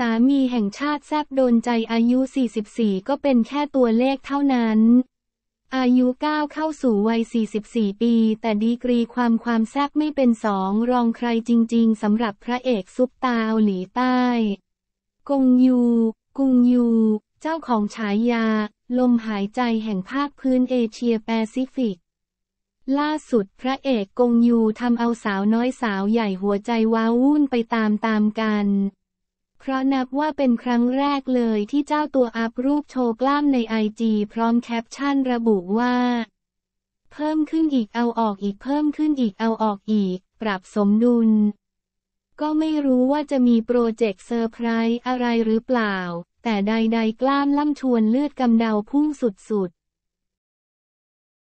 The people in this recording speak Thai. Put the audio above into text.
สามีแห่งชาติแซบโดนใจอายุ 44 ก็เป็นแค่ตัวเลขเท่านั้น อายุ 9 เข้าสู่วัย 44 ปีแต่ดีกรีความความแซบไม่เป็นสองรองใครจริงๆสำหรับพระเอกซุปตาเหลีใต้ กงยูกุงยู เจ้าของฉายา ลมหายใจแห่งภาคพื้นเอเชียแปซิฟิก ล่าสุดพระเอกกงยูทำเอาสาวน้อยสาวใหญ่หัวใจว้าวุ่นไปตามตามกันเพราะนับว่าเป็นครั้งแรกเลยที่เจ้าตัวอัพรูปโชว์กล้ามในไอจีพร้อมแคปชั่นระบุว่า เพิ่มขึ้นอีกเอาออกอีกเพิ่มขึ้นอีกเอาออกอีก ปรับสมดุล ก็ไม่รู้ว่าจะมีโปรเจกต์เซอร์ไพรส์อะไรหรือเปล่า แต่ใด ๆกล้ามล่ำชวนเลือดกำเดาพุ่งสุด